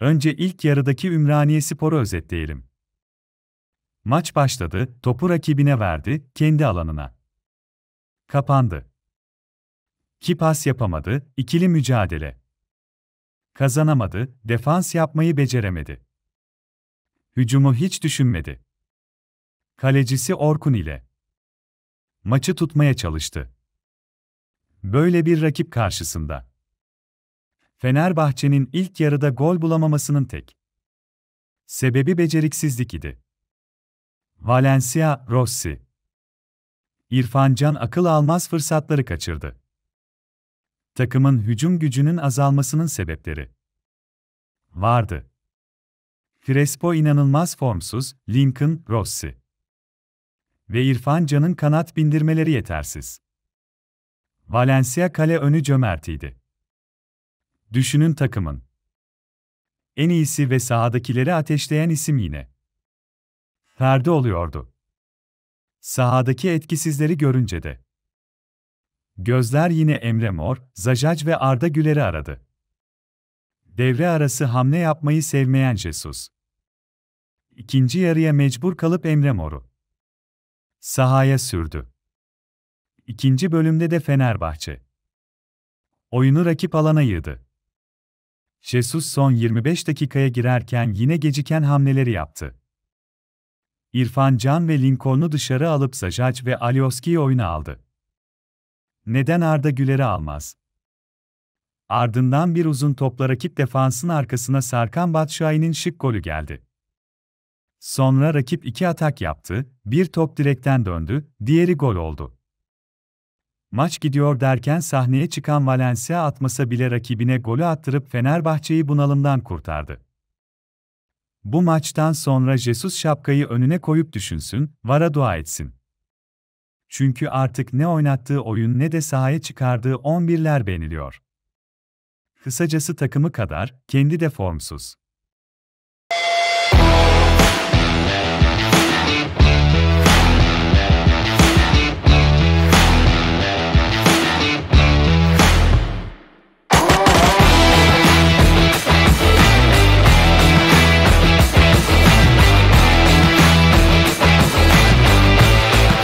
Önce ilk yarıdaki Ümraniye Spor'u özetleyelim. Maç başladı, topu rakibine verdi, kendi alanına. Kapandı. Ki pas yapamadı, ikili mücadele. Kazanamadı, defans yapmayı beceremedi. Hücumu hiç düşünmedi. Kalecisi Orkun ile. Maçı tutmaya çalıştı. Böyle bir rakip karşısında Fenerbahçe'nin ilk yarıda gol bulamamasının tek sebebi beceriksizlik idi. Valencia, Rossi. İrfancan akıl almaz fırsatları kaçırdı. Takımın hücum gücünün azalmasının sebepleri vardı. Crespo inanılmaz formsuz, Lincoln, Rossi. Ve İrfan Can'ın kanat bindirmeleri yetersiz. Valencia kale önü cömertiydi. Düşünün takımın. En iyisi ve sahadakileri ateşleyen isim yine. Ferdi oluyordu. Sahadaki etkisizleri görünce de. Gözler yine Emre Mor, Zajac ve Arda Güler'i aradı. Devre arası hamle yapmayı sevmeyen Jesus. İkinci yarıya mecbur kalıp Emre Mor'u sahaya sürdü. İkinci bölümde de Fenerbahçe oyunu rakip alana yığdı. Jesus son 25 dakikaya girerken yine geciken hamleleri yaptı. İrfan Can ve Lincoln'u dışarı alıp Sajac ve Alioski'yi oyuna aldı. Neden Arda Güler'i almaz? Ardından bir uzun topla rakip defansın arkasına Sarkan Batşahin'in şık golü geldi. Sonra rakip iki atak yaptı, bir top direkten döndü, diğeri gol oldu. Maç gidiyor derken sahneye çıkan Valencia atmasa bile rakibine golü attırıp Fenerbahçe'yi bunalımdan kurtardı. Bu maçtan sonra Jesus şapkayı önüne koyup düşünsün, vara dua etsin. Çünkü artık ne oynattığı oyun ne de sahaya çıkardığı 11'ler beğeniliyor. Kısacası takımı kadar, kendi de formsuz.